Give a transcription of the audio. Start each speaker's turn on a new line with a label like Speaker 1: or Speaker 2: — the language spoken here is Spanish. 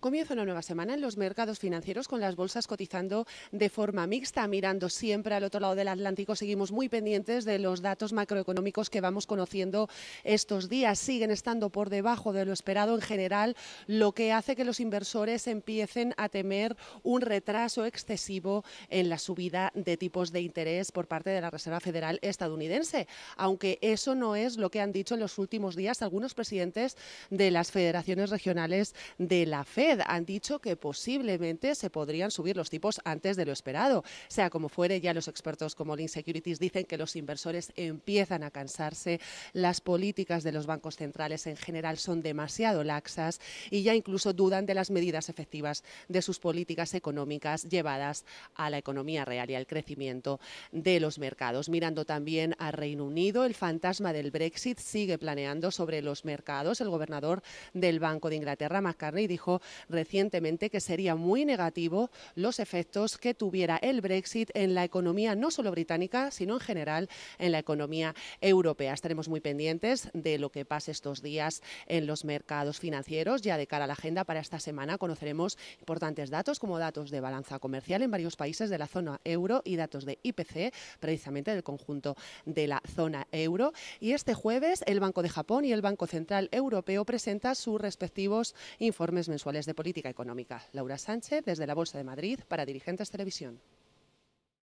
Speaker 1: Comienza una nueva semana en los mercados financieros con las bolsas cotizando de forma mixta, mirando siempre al otro lado del Atlántico. Seguimos muy pendientes de los datos macroeconómicos que vamos conociendo estos días. Siguen estando por debajo de lo esperado en general, lo que hace que los inversores empiecen a temer un retraso excesivo en la subida de tipos de interés por parte de la Reserva Federal estadounidense, aunque eso no es lo que han dicho en los últimos días algunos presidentes de las federaciones regionales de la FED han dicho que posiblemente se podrían subir los tipos antes de lo esperado. Sea como fuere, ya los expertos como Link Securities dicen que los inversores empiezan a cansarse, las políticas de los bancos centrales en general son demasiado laxas y ya incluso dudan de las medidas efectivas de sus políticas económicas llevadas a la economía real y al crecimiento de los mercados. Mirando también a Reino Unido, el fantasma del Brexit sigue planeando sobre los mercados. El gobernador del Banco de Inglaterra, mccarney dijo recientemente que sería muy negativo los efectos que tuviera el Brexit en la economía no solo británica, sino en general en la economía europea. Estaremos muy pendientes de lo que pase estos días en los mercados financieros. Ya de cara a la agenda para esta semana conoceremos importantes datos como datos de balanza comercial en varios países de la zona euro y datos de IPC, precisamente del conjunto de la zona euro. Y este jueves el Banco de Japón y el Banco Central Europeo presentan sus respectivos informes mensuales de Política Económica. Laura Sánchez, desde la Bolsa de Madrid, para Dirigentes Televisión.